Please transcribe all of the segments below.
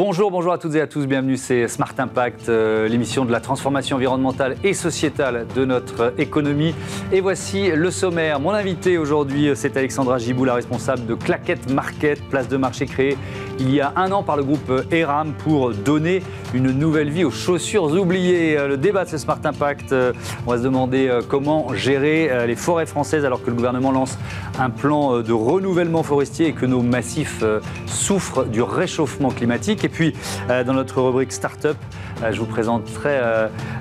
Bonjour, bonjour à toutes et à tous, bienvenue, c'est Smart Impact, euh, l'émission de la transformation environnementale et sociétale de notre économie. Et voici le sommaire. Mon invité aujourd'hui, euh, c'est Alexandra Gibou, la responsable de Claquette Market, place de marché créée il y a un an par le groupe ERAM pour donner une nouvelle vie aux chaussures oubliées. Le débat de ce Smart Impact, euh, on va se demander euh, comment gérer euh, les forêts françaises alors que le gouvernement lance un plan de renouvellement forestier et que nos massifs souffrent du réchauffement climatique. Et puis, dans notre rubrique Startup, je vous présenterai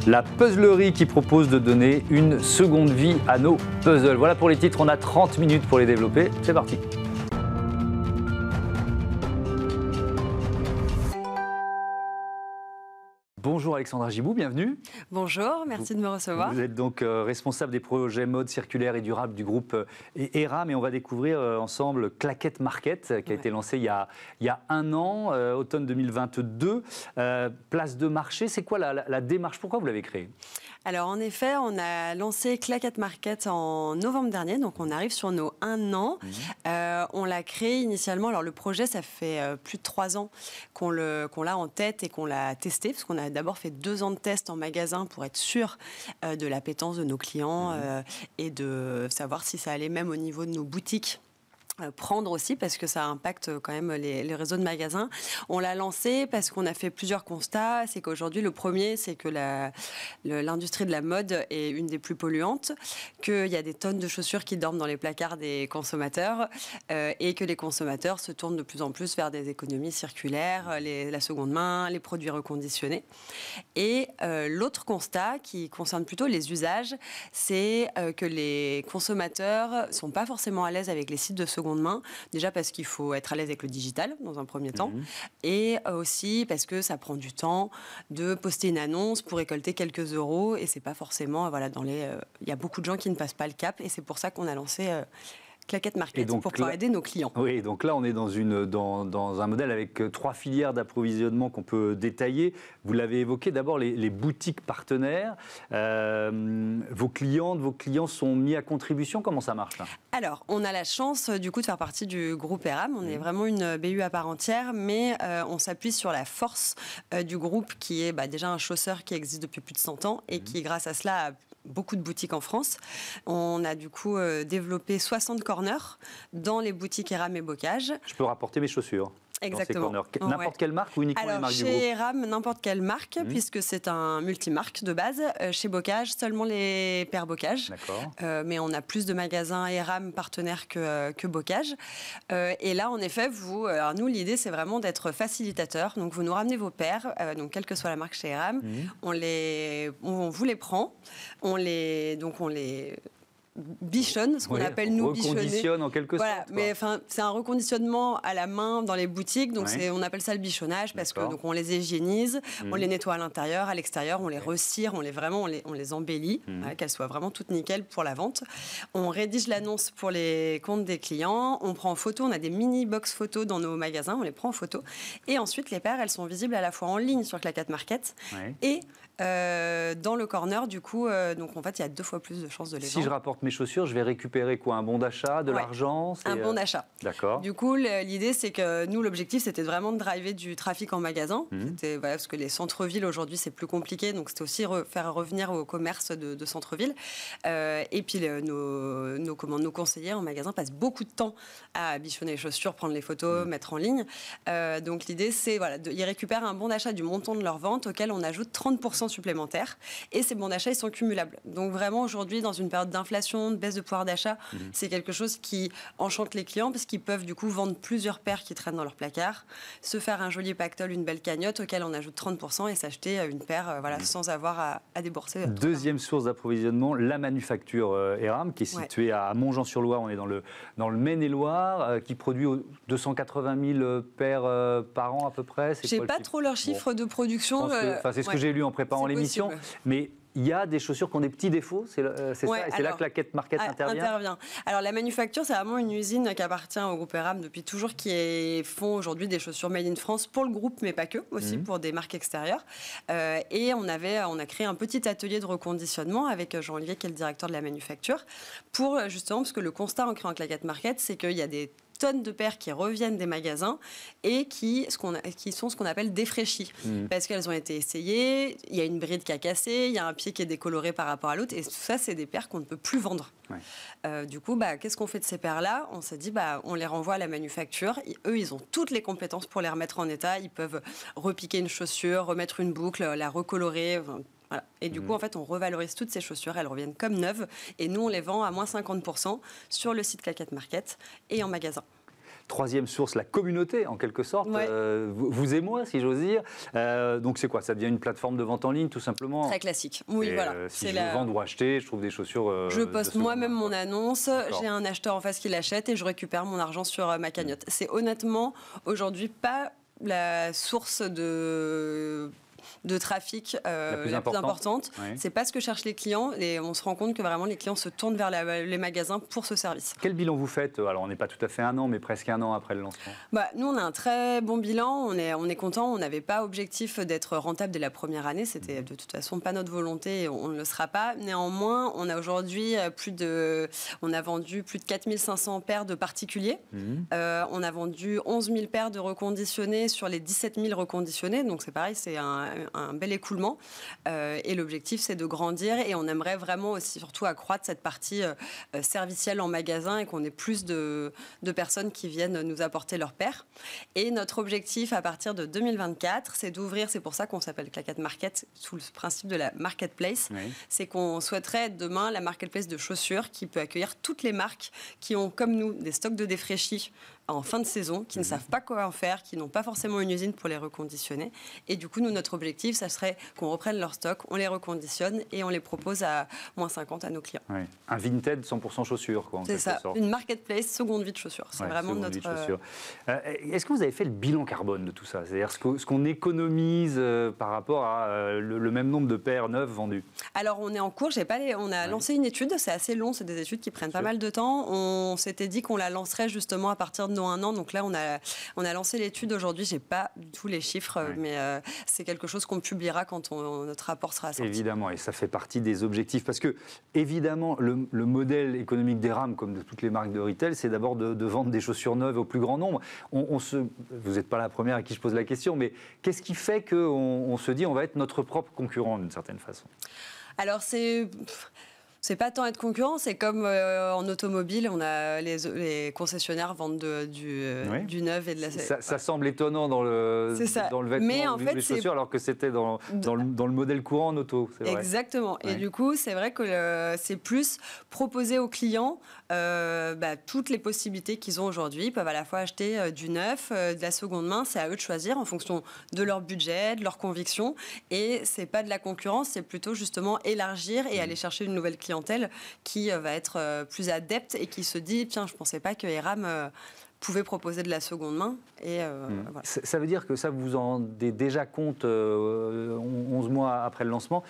la puzzlerie qui propose de donner une seconde vie à nos puzzles. Voilà pour les titres, on a 30 minutes pour les développer. C'est parti. Alexandra Gibou, bienvenue. Bonjour, merci de me recevoir. Vous êtes donc euh, responsable des projets mode circulaire et durable du groupe ERA, euh, e- e mais on va découvrir euh, ensemble Claquette Market qui a été lancé il y a, un an, automne 2022. place de marché, c'est quoi la, la démarche Pourquoi vous l'avez créée alors en effet, on a lancé Claquette Market en novembre dernier, donc on arrive sur nos un an. Mhm. Euh, on l'a créé initialement, alors le projet, ça fait euh, plus de trois ans qu'on l'a en tête et qu'on l'a testé, parce qu'on a d'abord fait deux ans de tests en magasin pour être sûr euh, de l'appétence de nos clients mhm. et de savoir si ça allait même au niveau de nos boutiques euh, prendre aussi parce que ça impacte quand même les, réseaux de magasins. On l'a lancé parce qu'on a fait plusieurs constats. C'est qu'aujourd'hui, le premier, c'est que l'industrie de la mode est une des plus polluantes, qu'il y a des tonnes de chaussures qui dorment dans les placards des consommateurs euh, et que les consommateurs se tournent de plus en plus vers des économies circulaires, euh, la seconde main, les produits reconditionnés. Et l'autre constat qui concerne plutôt les usages, c'est que les consommateurs sont pas forcément à l'aise avec les sites de seconde Déjà parce qu'il faut être à l'aise avec le digital dans un premier temps. Mhm. Et euh, aussi parce que ça prend du temps de poster une annonce pour récolter quelques euros. Et c'est pas forcément, voilà, dans les. Euh, il y a beaucoup de gens qui ne passent pas le cap. Et c'est pour ça qu'on a lancé. Euh, Claquette Market pour aider nos clients. Oui, donc là, on est dans, une, dans, dans un modèle avec euh, trois filières d'approvisionnement qu'on peut détailler. Vous l'avez évoqué, d'abord les, boutiques partenaires. Euh, vos clientes, vos clients sont mis à contribution. Comment ça marche Alors, on a la chance euh, du coup de faire partie du groupe ERAM. On est vraiment une BU à part entière, mais on s'appuie sur la force du groupe qui est bah, déjà un chausseur qui existe depuis plus de 100 ans et mmh. qui, grâce à cela, a beaucoup de boutiques en France. On a du coup euh, développé 60 corners dans les boutiques Eram et Bocage. Je peux rapporter mes chaussures Exactement. N'importe quelle marque ou uniquement les marques chez Chez RAM, n'importe quelle marque, mhm. puisque c'est un multimarque de base. Euh, chez Bocage, seulement les paires Bocage. Euh, mais on a plus de magasins et partenaires que, euh, que Bocage. et là, en effet, vous, nous, l'idée, c'est vraiment d'être facilitateur. Donc, vous nous ramenez vos paires, donc quelle que soit la marque chez RAM, mhm. on, les, on vous les prend, on les, donc on les bichonne, ce qu'on appelle nous bichonner. Reconditionne en quelque sorte. Mais enfin, c'est un reconditionnement à la main dans les boutiques, donc on appelle ça le bichonnage parce que on les hygiénise, on mm. les nettoie à l'intérieur, à l'extérieur, on les recire, on les vraiment on les, embellit, mm. hein, qu'elles soient vraiment toutes nickel pour la vente. On rédige l'annonce pour les comptes des clients, on prend en photo, on a des mini box photos dans nos magasins, on les prend en photo et ensuite les paires elles sont visibles à la fois en ligne sur Claquette Market et euh, dans le corner, du coup, euh, donc en fait, il y a deux fois plus de chances de les si Si je rapporte mes chaussures, je vais récupérer quoi Un bon d'achat, de l'argent Un bon euh, d'achat. D'accord. Du coup, l'idée, c'est que nous, l'objectif, c'était vraiment de driver du trafic en magasin. Mhm. parce que les centres-villes, aujourd'hui, c'est plus compliqué. Donc, c'était aussi faire revenir au commerce de, de centre-ville. et puis, nos, nos, comment, nos conseillers en magasin passent beaucoup de temps à bichonner les chaussures, prendre les photos, mhm. mettre en ligne. donc, l'idée, c'est, voilà, de, ils récupèrent un bon d'achat du montant de leur vente auquel on ajoute 30% supplémentaire supplémentaires. Et ces bons d'achat, ils sont cumulables. Donc vraiment, aujourd'hui, dans une période d'inflation, de baisse de pouvoir d'achat, mhm. c'est quelque chose qui enchante les clients parce qu'ils peuvent du coup vendre plusieurs paires qui traînent dans leur placard, se faire un joli pactole, une belle cagnotte auquel on ajoute 30% et s'acheter euh, une paire euh, voilà, mhm. sans avoir à, débourser. Euh, Deuxième source d'approvisionnement, la manufacture euh, qui est située à Montjean-sur-Loire. On est dans le, dans le Maine-et-Loire qui produit 280 000 paires par an à peu près. J'ai pas trop leurs chiffres de production. c'est ce que j'ai lu en préparant l'émission, mais il y a des chaussures qui ont des petits défauts, c'est euh, ça, c'est là que la quête market ah, intervient. Alors la manufacture, c'est vraiment une usine qui appartient au groupe Eram depuis toujours, qui est, font aujourd'hui des chaussures made in France pour le groupe, mais pas que, aussi mhm. pour des marques extérieures. Euh, et on avait, euh, on a créé un petit atelier de reconditionnement avec Jean Olivier, qui est le directeur de la manufacture, pour justement, parce que le constat en créant Claquette Market, c'est qu'il y a des tonnes de paires qui reviennent des magasins et qui, ce qu'on qui sont ce qu'on appelle défraîchies. Mmh. Parce qu'elles ont été essayées, il y a une bride qui a cassé, il y a un pied qui est décoloré par rapport à l'autre. Et ça, c'est des paires qu'on ne peut plus vendre. Euh, du coup, bah, qu'est-ce qu'on fait de ces paires-là On s'est dit, bah, on les renvoie à la manufacture. eux, ils ont toutes les compétences pour les remettre en état. Ils peuvent repiquer une chaussure, remettre une boucle, la recolorer. Et du mhm. coup, en fait, on revalorise toutes ces chaussures, elles reviennent comme neuves, et nous, on les vend à moins 50% sur le site Claquette Market et en magasin. Troisième source, la communauté, en quelque sorte, euh, vous et moi, si j'ose dire. Euh, donc c'est quoi Ça devient une plateforme de vente en ligne, tout simplement Très classique. Oui, voilà. Euh, si je vends ou acheter, je trouve des chaussures. je poste moi-même mon annonce, j'ai un acheteur en face qui l'achète et je récupère mon argent sur ma cagnotte. Mm. C'est honnêtement, aujourd'hui, pas la source de de trafic euh, la plus importante. C'est pas ce que cherchent les clients et on se rend compte que vraiment les clients se tournent vers les magasins pour ce service. Quel bilan vous faites euh, Alors on n'est pas tout à fait un an, mais presque un an après le lancement. Bah, nous on a un très bon bilan, on est, on est content, on n'avait pas objectif d'être rentable dès la première année, c'était mhm. de toute façon pas notre volonté, et on ne le sera pas. Néanmoins, on a aujourd'hui euh, plus de, on a vendu plus de 4500 paires de particuliers, mhm. on a vendu 11 000 paires de reconditionnés sur les 17 000 reconditionnés, donc c'est pareil, c'est un un bel écoulement. Euh, et l'objectif, c'est de grandir. Et on aimerait vraiment aussi, surtout, accroître cette partie euh, servicielle en magasin et qu'on ait plus de, personnes qui viennent nous apporter leur paire. Et notre objectif à partir de 2024, c'est d'ouvrir, c'est pour ça qu'on s'appelle Claquette Market, sous le principe de la marketplace. C'est qu'on souhaiterait demain la marketplace de chaussures qui peut accueillir toutes les marques qui ont, comme nous, des stocks de défraîchis en fin de saison, qui ne mhm. savent pas quoi en faire, qui n'ont pas forcément une usine pour les reconditionner. Et du coup, nous, notre objectif, ça serait qu'on reprenne leur stock, on les reconditionne et on les propose à moins 50 à nos clients. Un vintage 100% chaussures, quoi. C'est ça, une marketplace seconde vie de chaussures. C'est vraiment notre. Euh, euh, Est-ce que vous avez fait le bilan carbone de tout ça C'est-à-dire ce qu'on économise euh, par rapport à euh, le, même nombre de paires neuves vendues Alors, on est en cours, pas on a lancé une étude, c'est assez long, c'est des études qui prennent pas mal de temps. On s'était dit qu'on la lancerait justement à partir de dans un an. Donc là, on a, on a lancé l'étude aujourd'hui. J'ai pas du tout les chiffres, mais euh, c'est quelque chose qu'on publiera quand on, notre rapport sera sorti. Évidemment, et ça fait partie des objectifs. Parce que, évidemment, le, modèle économique des rames, comme de toutes les marques de retail, c'est d'abord de, vendre des chaussures neuves au plus grand nombre. On, se, vous n'êtes pas la première à qui je pose la question, mais qu'est-ce qui fait qu'on on se dit on va être notre propre concurrent d'une certaine façon alors c'est c'est pas tant être concurrent, c'est comme euh, en automobile, on a les, concessionnaires vendent du, euh, du, neuf et de la. Ça, ça semble étonnant dans le, dans le vêtement, Mais en fait, c'est sûr alors que c'était dans, dans, le, modèle courant en auto. Exactement. Et du coup, c'est vrai que c'est plus proposer aux clients euh, bah, toutes les possibilités qu'ils ont aujourd'hui. Ils peuvent à la fois acheter du neuf, de la seconde main. C'est à eux de choisir en fonction de leur budget, de leurs convictions. Et c'est pas de la concurrence, c'est plutôt justement élargir et mmh. aller chercher une nouvelle clientèle qui euh, va être euh, plus adepte et qui se dit tiens, je ne pensais pas que Eram euh, pouvait proposer de la seconde main. Et hmm. ça, veut dire que ça, vous vous en êtes déjà compte 11 mois après le lancement.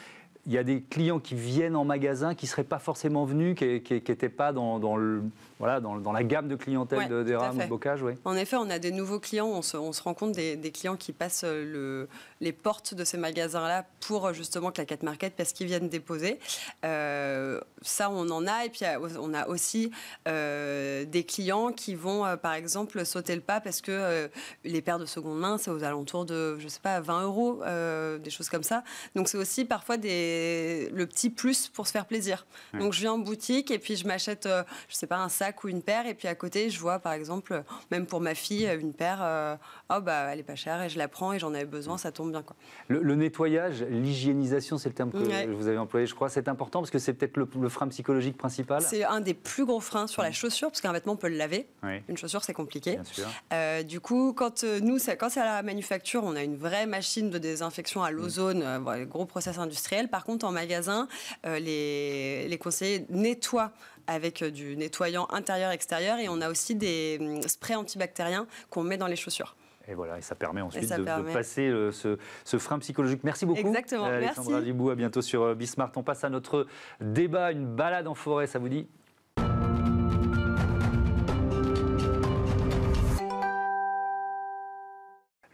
Il y a des clients qui viennent en magasin qui ne seraient pas forcément venus, qui n'étaient pas dans le voilà, dans, dans, la gamme de clientèle de, des rames ou bocage. oui. En effet, on a des nouveaux clients, on se, on se rend compte des, clients qui passent euh, le, les portes de ces magasins-là pour euh, justement que la Cat Market, parce qu'ils viennent déposer. Euh, ça, on en a. Et puis, on a aussi des clients qui vont, par exemple, sauter le pas parce que les paires de seconde main, c'est aux alentours de, je sais pas, 20 euros, des choses comme ça. Donc, c'est aussi parfois des, le petit plus pour se faire plaisir. Donc, je viens en boutique et puis je m'achète, je sais pas, un sac ou une paire. Et puis à côté, je vois par exemple, même pour ma fille, une paire, euh, oh bah elle est pas chère et je la prends et j'en avais besoin, ça tombe bien. Quoi. Le, nettoyage, l'hygiénisation, c'est le terme que vous avez employé, je crois. C'est important parce que c'est peut-être le, frein psychologique principal. C'est un des plus gros freins sur la mmh. chaussure parce qu'un vêtement on peut le laver. Une chaussure, c'est compliqué. Euh, du coup, quand euh, nous, ça, quand c'est à la manufacture, on a une vraie machine de désinfection à l'ozone, mmh. gros process industriel. Par contre, en magasin, les, les conseillers nettoient avec euh, du nettoyant intérieur-extérieur et on a aussi des hum, sprays antibactériens qu'on met dans les chaussures. Et voilà, et ça permet ensuite de, passer euh, ce, frein psychologique. Merci beaucoup. Exactement. Euh, Alexandra Dibou, à bientôt sur Bismarck. On passe à notre débat, une balade en forêt, ça vous dit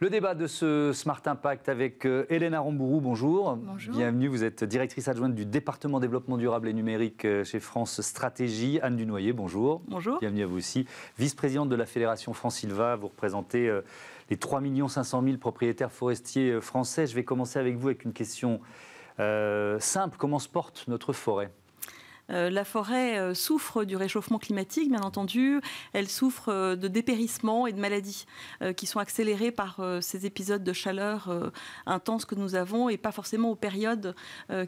Le débat de ce Smart Impact avec euh, Hélène Rambourou, bonjour. Bienvenue, vous êtes directrice adjointe du département développement durable et numérique euh, chez France Stratégie. Anne Dunoyer, bonjour. Bonjour. Bienvenue à vous aussi. Vice-présidente de la Fédération France Silva, vous représentez euh, les 3 500 000 propriétaires forestiers français. Je vais commencer avec vous avec une question simple. Comment se porte notre forêt euh, la forêt euh, souffre du réchauffement climatique, bien entendu. Elle souffre euh, de dépérissement et de maladies qui sont accélérées par ces épisodes de chaleur intense que nous avons et pas forcément aux périodes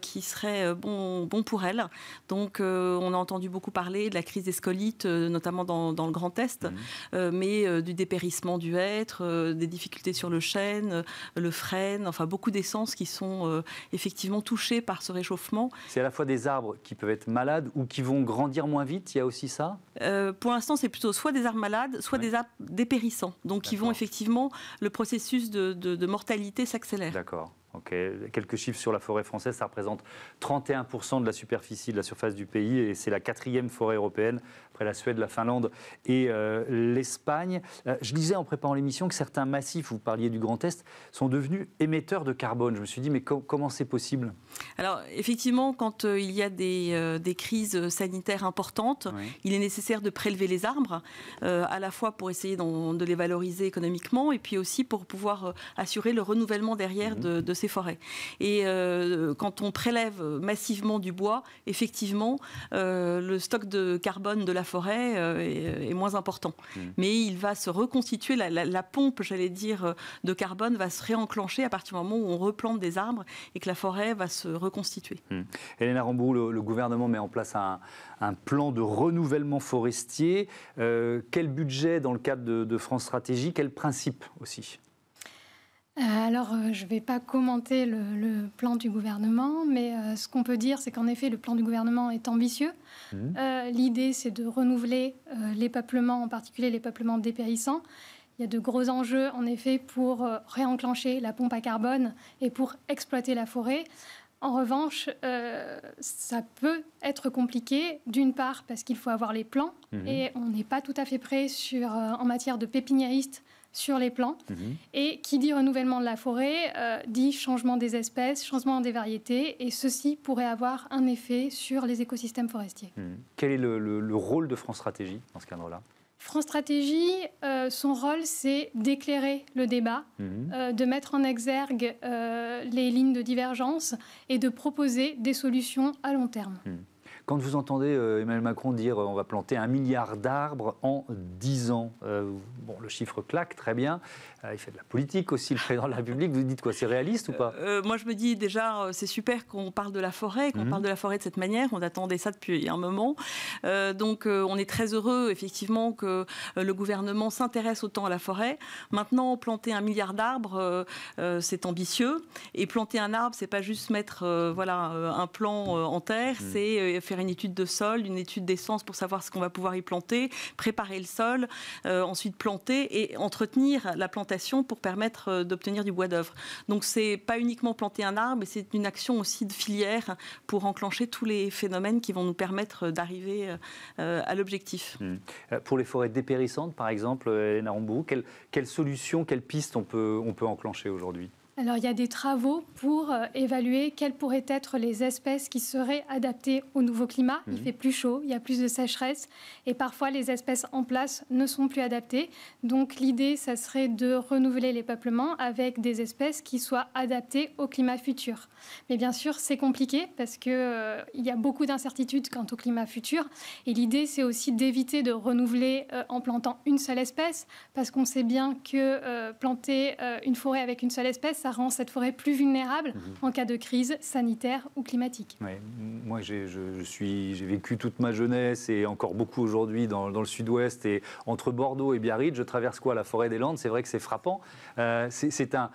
qui seraient bon, pour elle. Donc, on a entendu beaucoup parler de la crise des scolites, notamment dans, le Grand Est, mmh. mais du dépérissement du hêtre, des difficultés sur le chêne, le frêne, enfin beaucoup d'essences qui sont effectivement touchées par ce réchauffement. C'est à la fois des arbres qui peuvent être mal ou qui vont grandir moins vite Il y a aussi ça euh, Pour l'instant, c'est plutôt soit des arbres malades, soit des arbres dépérissants. Donc, qui vont effectivement, le processus de, mortalité s'accélère. D'accord. Quelques chiffres sur la forêt française, ça représente 31% de la superficie de la surface du pays et c'est la quatrième forêt européenne après la Suède, la Finlande et euh, l'Espagne. Euh, je disais en préparant l'émission que certains massifs, vous parliez du Grand Est, sont devenus émetteurs de carbone. Je me suis dit, mais comment c'est possible Alors, effectivement, quand euh, il y a des, crises sanitaires importantes, il est nécessaire de prélever les arbres, à la fois pour essayer de les valoriser économiquement et puis aussi pour pouvoir assurer le renouvellement derrière mmh. de, ces forêts. Et quand on prélève massivement du bois, effectivement, le stock de carbone de la forêt euh, euh, est, moins important. Mmh. Mais il va se reconstituer, la, pompe, j'allais dire, euh, de carbone va se réenclencher à partir du moment où on replante des arbres et que la forêt va se reconstituer. Mmh. Hélène le, gouvernement met en place un, plan de renouvellement forestier. quel budget dans le cadre de, de France Stratégie quel principe aussi alors, euh, je ne vais pas commenter le, plan du gouvernement, mais euh, ce qu'on peut dire, c'est qu'en effet, le plan du gouvernement est ambitieux. Mmh. Euh, l'idée, c'est de renouveler les peuplements, en particulier les peuplements dépérissants. Il y a de gros enjeux, en effet, pour réenclencher la pompe à carbone et pour exploiter la forêt. En revanche, ça peut être compliqué, d'une part parce qu'il faut avoir les plans, mmh. et on n'est pas tout à fait prêt sur, en matière de pépiniériste sur les plans. Mhm. Et qui dit renouvellement de la forêt euh, dit changement des espèces, changement des variétés, et ceci pourrait avoir un effet sur les écosystèmes forestiers. Mhm. Quel est le, rôle de France Stratégie dans ce cadre-là France Stratégie, euh, son rôle, c'est d'éclairer le débat, mhm. euh, de mettre en exergue les lignes de divergence et de proposer des solutions à long terme. Quand vous entendez euh, Emmanuel Macron dire euh, on va planter un milliard d'arbres en 10 ans, euh, bon, le chiffre claque, très bien. il fait de la politique aussi, le président de la République. Vous dites quoi C'est réaliste ou pas Moi, je me dis déjà, c'est super qu'on parle de la forêt, qu'on mhm. parle de la forêt de cette manière. On attendait ça depuis un moment. donc, on est très heureux, effectivement, que le gouvernement s'intéresse autant à la forêt. Maintenant, planter un milliard d'arbres, c'est ambitieux. Et planter un arbre, c'est pas juste mettre voilà, un plan en terre, mhm. c'est faire une étude de sol, une étude d'essence pour savoir ce qu'on va pouvoir y planter, préparer le sol, euh, ensuite planter et entretenir la plantation pour permettre euh, d'obtenir du bois d'œuvre. Donc c'est pas uniquement planter un arbre, mais c'est une action aussi de filière pour enclencher tous les phénomènes qui vont nous permettre euh, d'arriver à l'objectif. Mmh. Pour les forêts dépérissantes, par exemple, Elena Arambou, quelle, quelle solution, quelle piste on peut, on peut enclencher aujourd'hui alors, il y a des travaux pour euh, évaluer quelles pourraient être les espèces qui seraient adaptées au nouveau climat. Il mhm. fait plus chaud, il y a plus de sécheresse et parfois les espèces en place ne sont plus adaptées. Donc, l'idée, ça serait de renouveler les peuplements avec des espèces qui soient adaptées au climat futur. Mais bien sûr, c'est compliqué parce qu'il euh, y a beaucoup d'incertitudes quant au climat futur et l'idée, c'est aussi d'éviter de renouveler euh, en plantant une seule espèce parce qu'on sait bien que planter une forêt avec une seule espèce, rend cette forêt plus vulnérable mhm. en cas de crise sanitaire ou climatique. moi, j'ai je, vécu toute ma jeunesse et encore beaucoup aujourd'hui dans, le sud-ouest. Et entre Bordeaux et Biarritz, je traverse quoi La forêt des Landes. C'est vrai que c'est frappant. Euh, c'est un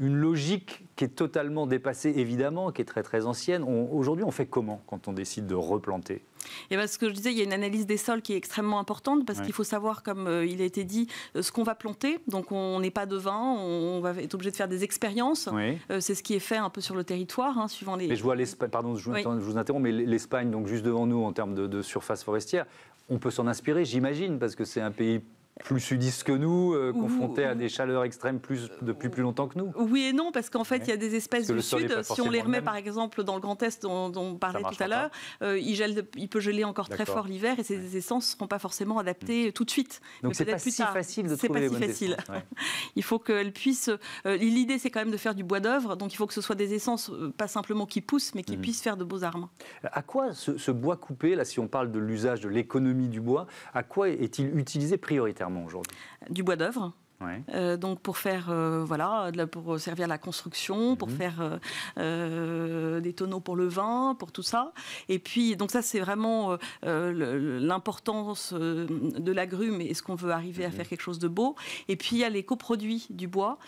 une logique qui est totalement dépassée, évidemment, qui est très très ancienne. Aujourd'hui, on fait comment quand on décide de replanter et eh bien, ce que je disais, il y a une analyse des sols qui est extrêmement importante parce qu'il faut savoir, comme euh, il a été dit, euh, ce qu'on va planter. Donc on n'est pas devin, on, on va être obligé de faire des expériences. Euh, c'est ce qui est fait un peu sur le territoire, hein, suivant les. Mais je vois l'Espagne, pardon, je, vous interromps, mais l'Espagne, donc juste devant nous en termes de surface forestière, on peut s'en inspirer, j'imagine, parce que c'est un pays plus sudistes que nous, euh, confrontés à des chaleurs extrêmes plus, depuis plus longtemps que nous. Oui et non, parce qu'en fait, il y a des espèces du sud, si on les remet par exemple dans le Grand Est dont, on parlait tout à l'heure, euh, il, il peut geler encore très fort l'hiver et ces essences ne seront pas forcément mm. adaptées tout de suite. Donc c'est pas si facile de trouver pas si facile. il faut qu'elles puissent... Euh, l'idée, c'est quand même de faire du bois d'œuvre, donc il faut que ce soit des essences, pas simplement qui poussent, mais qui mm. puissent faire de beaux armes. À quoi ce, ce bois coupé, là, si on parle de l'usage de l'économie du bois, à quoi est-il utilisé prioritairement du bois d'œuvre euh, donc pour faire euh, voilà pour servir la construction, pour mhm. faire euh, des tonneaux pour le vin, pour tout ça. Et puis donc ça c'est vraiment l'importance de l'agrume et ce qu'on veut arriver à mhm. faire quelque chose de beau. Et puis il y a les coproduits du bois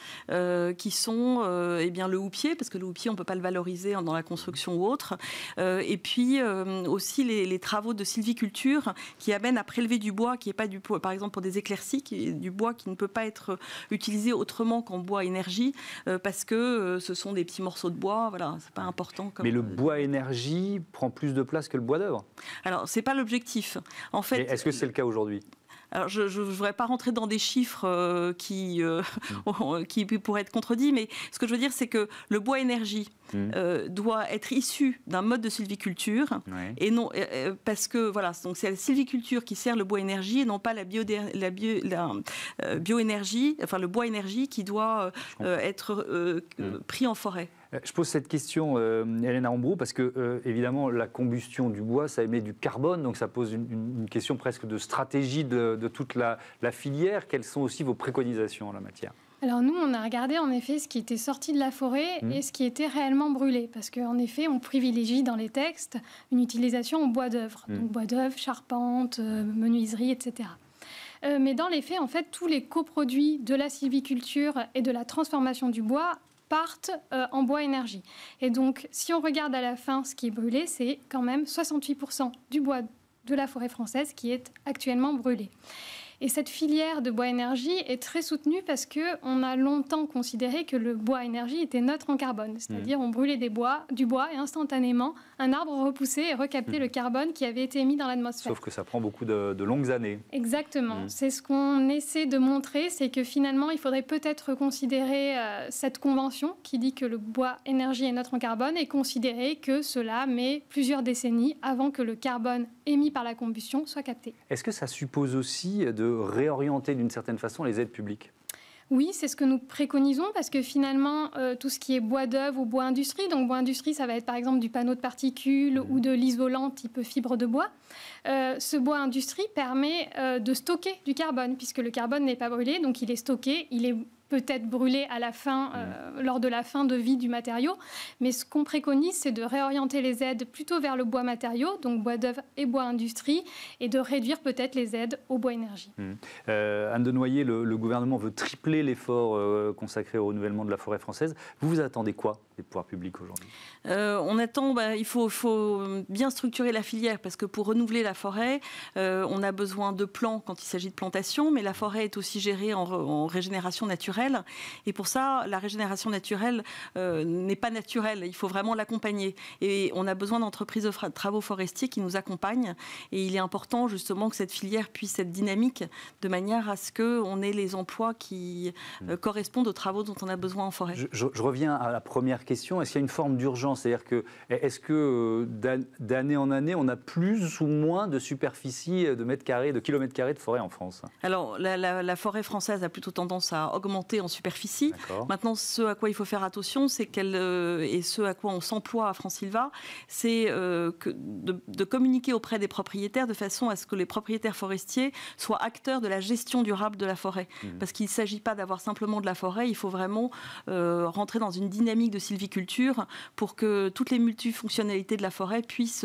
qui sont eh bien le houppier parce que le houppier on peut pas le valoriser dans la construction ou autre. et puis aussi les, travaux de sylviculture qui amènent à prélever du bois qui est pas du par exemple pour des éclaircies du bois qui ne peut pas être euh, utilisés autrement qu'en bois énergie, euh, parce que euh, ce sont des petits morceaux de bois, voilà, c'est pas important. Comme... Mais le bois énergie prend plus de place que le bois d'œuvre Alors, c'est pas l'objectif. En fait, est-ce que c'est le cas aujourd'hui alors je ne voudrais pas rentrer dans des chiffres euh, euh, mm. qui, pourraient être contredits, mais ce que je veux dire, c'est que le bois énergie mm. euh, doit être issu d'un mode de sylviculture, et non, parce que voilà, c'est la sylviculture qui sert le bois énergie et non pas la bio, bioénergie, enfin le bois énergie qui doit être mm. pris en forêt. Euh, je pose cette question, euh, Hélène Ambrou, parce que, euh, évidemment, la combustion du bois, ça émet du carbone, donc ça pose une, question presque de stratégie de, toute la, filière. Quelles sont aussi vos préconisations en la matière alors nous, on a regardé en effet ce qui était sorti de la forêt mmh. et ce qui était réellement brûlé, parce qu'en effet, on privilégie dans les textes une utilisation en bois d'œuvre, mmh. donc bois d'œuvre, charpente, euh, menuiserie, etc. mais dans les faits, en fait, tous les coproduits de la sylviculture et de la transformation du bois partent euh, en bois énergie. Et donc, si on regarde à la fin ce qui est brûlé, c'est quand même 68% du bois de la forêt française qui est actuellement brûlé. Et cette filière de bois énergie est très soutenue parce que on a longtemps considéré que le bois énergie était neutre en carbone, c'est-à-dire mmh. on brûlait des bois, du bois et instantanément un arbre repoussait et recaptait mmh. le carbone qui avait été émis dans l'atmosphère. Sauf que ça prend beaucoup de, longues années. Exactement. Mmh. C'est ce qu'on essaie de montrer, c'est que finalement il faudrait peut-être considérer euh, cette convention qui dit que le bois énergie est neutre en carbone et considérer que cela met plusieurs décennies avant que le carbone émis par la combustion soit capté. Est-ce que ça suppose aussi de réorienter d'une certaine façon les aides publiques oui, c'est ce que nous préconisons parce que finalement, euh, tout ce qui est bois d'œuvre ou bois industrie, donc bois industrie, ça va être par exemple du panneau de particules mhm. ou de l'isolant type fibre de bois. Euh, ce bois industrie permet euh, de stocker du carbone puisque le carbone n'est pas brûlé, donc il est stocké, il est peut être brûler à la fin, euh, mm. lors de la fin de vie du matériau. Mais ce qu'on préconise, c'est de réorienter les aides plutôt vers le bois matériau, donc bois d'œuvre et bois industrie, et de réduire peut-être les aides au bois énergie. Mm. Euh, Anne de Noyer, le, gouvernement veut tripler l'effort euh, consacré au renouvellement de la forêt française. Vous vous attendez quoi des pouvoirs publics aujourd'hui On attend, bah, il faut, bien structurer la filière, parce que pour renouveler la forêt, on a besoin de plans quand il s'agit de plantation, mais la forêt est aussi gérée en régénération naturelle et pour ça, la régénération naturelle euh, n'est pas naturelle. Il faut vraiment l'accompagner. Et on a besoin d'entreprises de travaux forestiers qui nous accompagnent. Et il est important justement que cette filière puisse être dynamique de manière à ce qu'on ait les emplois qui euh, hmm. correspondent aux travaux dont on a besoin en forêt. Je, reviens à la première question. Est-ce qu'il y a une forme d'urgence C'est-à-dire que est-ce que euh, d'année en année, on a plus ou moins de superficie de mètres carrés, de kilomètres carrés de forêt en France Alors la forêt française a plutôt tendance à augmenter en superficie. Maintenant, ce à quoi il faut faire attention, c'est qu'elle euh, et ce à quoi on s'emploie à France Silva, c'est euh, de, communiquer auprès des propriétaires de façon à ce que les propriétaires forestiers soient acteurs de la gestion durable de la forêt. Mmh. Parce qu'il ne s'agit pas d'avoir simplement de la forêt, il faut vraiment euh, rentrer dans une dynamique de sylviculture pour que toutes les multifonctionnalités de la forêt puissent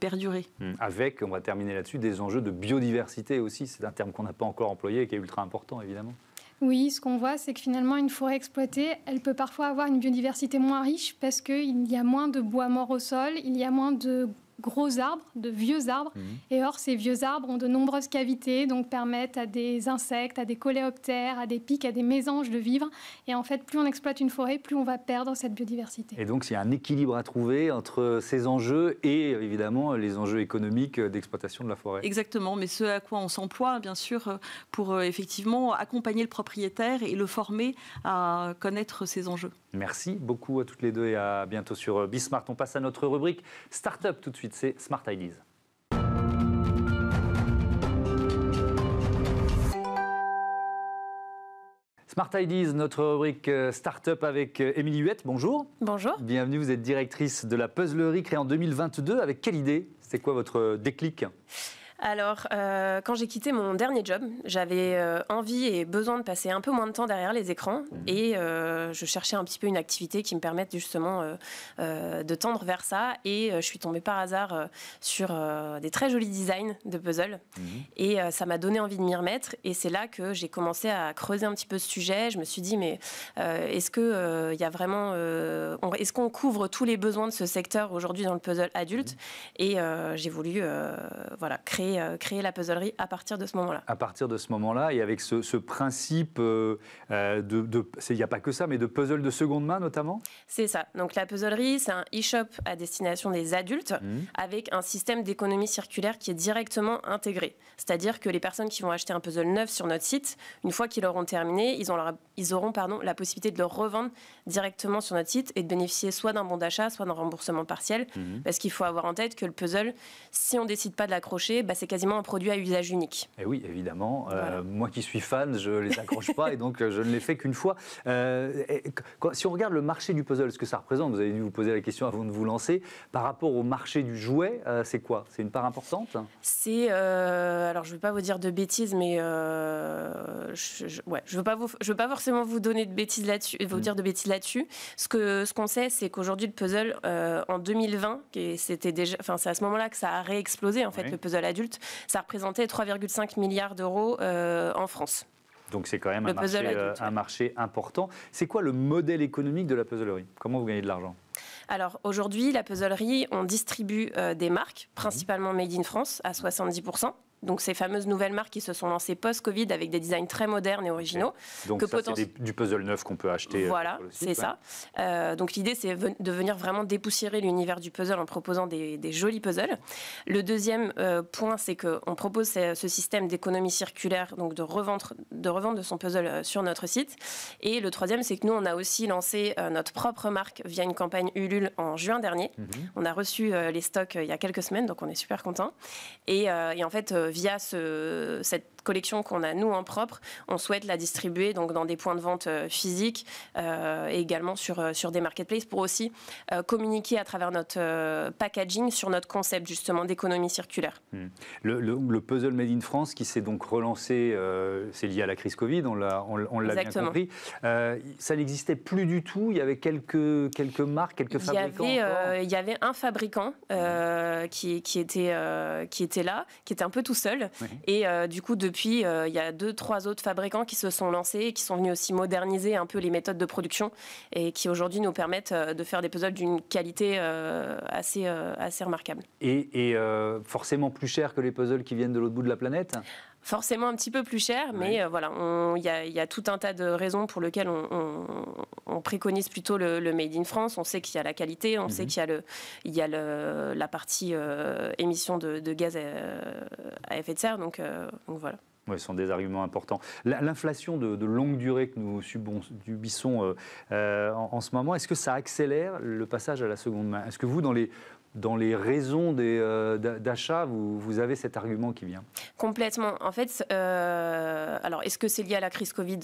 perdurer. Mmh. Avec, on va terminer là-dessus, des enjeux de biodiversité aussi. C'est un terme qu'on n'a pas encore employé et qui est ultra important, évidemment. Oui, ce qu'on voit, c'est que finalement, une forêt exploitée, elle peut parfois avoir une biodiversité moins riche parce qu'il y a moins de bois mort au sol, il y a moins de gros arbres, de vieux arbres. Mhm. Et or, ces vieux arbres ont de nombreuses cavités, donc permettent à des insectes, à des coléoptères, à des pics, à des mésanges de vivre. Et en fait, plus on exploite une forêt, plus on va perdre cette biodiversité. Et donc, il y a un équilibre à trouver entre ces enjeux et évidemment les enjeux économiques d'exploitation de la forêt. Exactement, mais ce à quoi on s'emploie, bien sûr, pour euh, effectivement accompagner le propriétaire et le former à connaître ces enjeux. Merci beaucoup à toutes les deux et à bientôt sur Bismart. On passe à notre rubrique start-up tout de suite c'est Smart Ideas. Smart Ideas, notre rubrique euh, start-up avec euh, Émilie Huette. Bonjour. Bonjour. Bienvenue, vous êtes directrice de la Puzzlerie créée en 2022. Avec quelle idée C'est quoi votre euh, déclic alors, euh, quand j'ai quitté mon dernier job, j'avais euh, envie et besoin de passer un peu moins de temps derrière les écrans mhm. et euh, je cherchais un petit peu une activité qui me permette justement de tendre vers ça. Et je suis tombée par hasard sur des très jolis designs de puzzles mhm. et ça m'a donné envie de m'y remettre. Et c'est là que j'ai commencé à creuser un petit peu ce sujet. Je me suis dit, mais est-ce que il y a vraiment, est-ce qu'on couvre tous les besoins de ce secteur aujourd'hui dans le puzzle adulte mhm. Et j'ai voulu, voilà, créer euh, créer la puzzlerie à partir de ce moment-là. À partir de ce moment-là, et avec ce, principe euh, euh, de... Il n'y a pas que ça, mais de puzzle de seconde main notamment C'est ça. Donc la puzzlerie, c'est un e-shop à destination des adultes mmh. avec un système d'économie circulaire qui est directement intégré. C'est-à-dire que les personnes qui vont acheter un puzzle neuf sur notre site, une fois qu'ils l'auront terminé, ils, ont ils auront pardon, la possibilité de le revendre directement sur notre site et de bénéficier soit d'un bon d'achat, soit d'un remboursement partiel. Mmh. Parce qu'il faut avoir en tête que le puzzle, si on décide pas de l'accrocher, bah, c'est quasiment un produit à usage unique. Eh oui, évidemment. Euh, moi qui suis fan, je ne les accroche pas et donc euh, je ne les fais qu'une fois. Euh, si on regarde le marché du puzzle, ce que ça représente, vous avez dû vous poser la question avant de vous lancer, par rapport au marché du jouet, c'est quoi C'est une part importante C'est, alors je ne vais pas vous dire de bêtises, mais je, ne veux, pas veux pas forcément vous donner de bêtises là-dessus, vous mm. dire de bêtises là-dessus. Ce que ce qu'on sait, c'est qu'aujourd'hui le puzzle en 2020, c'est à ce moment-là que ça a réexplosé en fait le puzzle adulte ça représentait 3,5 milliards d'euros euh, en France. Donc c'est quand même euh, un marché, important. C'est quoi le modèle économique de la puzzlerie Comment vous gagnez de l'argent alors aujourd'hui, la puzzlerie, on distribue euh, des marques, mhm. principalement Made in France, à 70% donc ces fameuses nouvelles marques qui se sont lancées post-Covid avec des designs très modernes et originaux. Donc ça, du puzzle neuf qu'on peut acheter. Euh, voilà, c'est ça. Euh, donc l'idée, c'est de venir vraiment dépoussiérer l'univers du puzzle en proposant des, jolis puzzles. Le deuxième euh, point, c'est qu'on propose ce, système d'économie circulaire, donc de revendre de son puzzle sur notre site. Et le troisième, c'est que nous, on a aussi lancé notre propre marque via une campagne Ulule en juin dernier. Mhm. On a reçu les stocks il y a quelques semaines, donc on est super content et en fait, via ce, cette collection qu'on a nous en propre, on souhaite la distribuer donc dans des points de vente euh, physiques euh, et également sur euh, sur des marketplaces pour aussi communiquer à travers notre packaging sur notre concept justement d'économie circulaire. Hmm. Le, puzzle Made in France qui s'est donc relancé, c'est lié à la crise Covid, on l'a on, bien compris. ça n'existait plus du tout. Il y avait quelques quelques marques, quelques il fabricants. Y avait, il y avait un fabricant hmm. qui, qui était qui était là, qui était un peu tout seul et du coup de depuis, euh, il y a deux, trois autres fabricants qui se sont lancés et qui sont venus aussi moderniser un peu les méthodes de production et qui aujourd'hui nous permettent euh, de faire des puzzles d'une qualité euh, assez, assez remarquable. Et, et forcément plus cher que les puzzles qui viennent de l'autre bout de la planète forcément un petit peu plus cher, mais euh, voilà, il y, a, tout un tas de raisons pour lesquelles on, préconise plutôt le, Made in France. On sait qu'il y a la qualité, on sait mhm. qu'il y a, le, il y a le, la partie euh, émission de, gaz euh, à, effet de serre, donc, voilà. Oui, ce sont des arguments importants. L'inflation de, longue durée que nous subissons en, en, ce moment, est-ce que ça accélère le passage à la seconde main Est-ce que vous, dans les, dans les raisons euh, d'achat, vous, avez cet argument qui vient Complètement. En fait, euh, alors est-ce que c'est lié à la crise Covid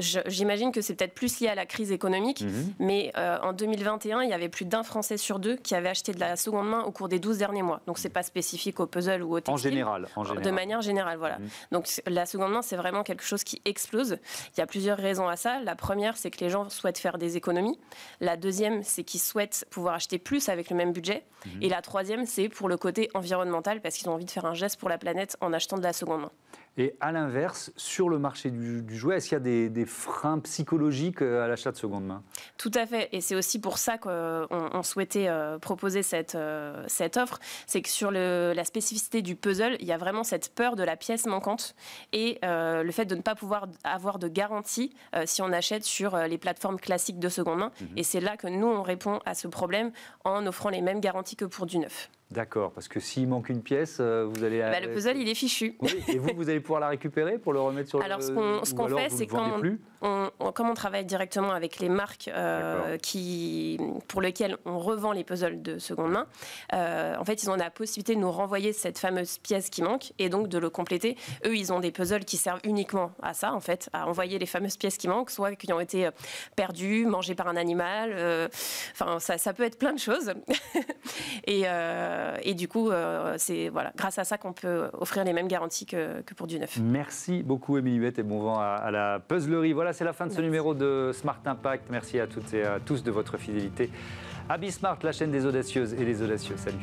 J'imagine que c'est peut-être plus lié à la crise économique, mhm. mais euh, en 2021, il y avait plus d'un Français sur deux qui avait acheté de la seconde main au cours des 12 derniers mois. Donc c'est pas spécifique au puzzle ou au textile. En général, en général. De manière générale, voilà. Mhm. Donc la seconde main, c'est vraiment quelque chose qui explose. Il y a plusieurs raisons à ça. La première, c'est que les gens souhaitent faire des économies. La deuxième, c'est qu'ils souhaitent pouvoir acheter plus avec le même budget. Mhm. Et la troisième, c'est pour le côté environnemental, parce qu'ils ont envie de faire un geste pour la planète en achetant de la seconde main. Et à l'inverse, sur le marché du, jouet, est-ce qu'il y a des, freins psychologiques euh, à l'achat de seconde main Tout à fait. Et c'est aussi pour ça qu'on souhaitait euh, proposer cette, euh, cette offre. C'est que sur la spécificité du puzzle, il y a vraiment cette peur de la pièce manquante et le fait de ne pas pouvoir avoir de garantie si on achète sur les plateformes classiques de seconde main. Mhm. Et c'est là que nous, on répond à ce problème en offrant les mêmes garanties que pour du neuf. D'accord, parce que s'il manque une pièce, euh, vous allez... Bah, le euh, puzzle, il est fichu. et vous, vous allez pouvoir la récupérer pour le remettre sur le... Ce alors, ce qu'on fait, c'est quand on, comme on travaille directement avec les marques euh, qui, pour lesquelles on revend les puzzles de seconde main, en fait, ils ont la possibilité de nous renvoyer cette fameuse pièce qui manque et donc de le compléter. Eux, ils ont des puzzles qui servent uniquement à ça, en fait, à envoyer les fameuses pièces qui manquent, soit qui ont été perdues, mangées par un animal. Enfin, ça, ça, peut être plein de choses. et... Euh, et du coup, euh, c'est grâce à ça qu'on peut offrir les mêmes garanties que, pour du neuf. Merci beaucoup, Émilie et bon vent à, la puzzlerie. Voilà, c'est la fin de ce numéro de Smart Impact. Merci à toutes et à tous de votre fidélité. À Smart, la chaîne des audacieuses et des audacieux. Salut.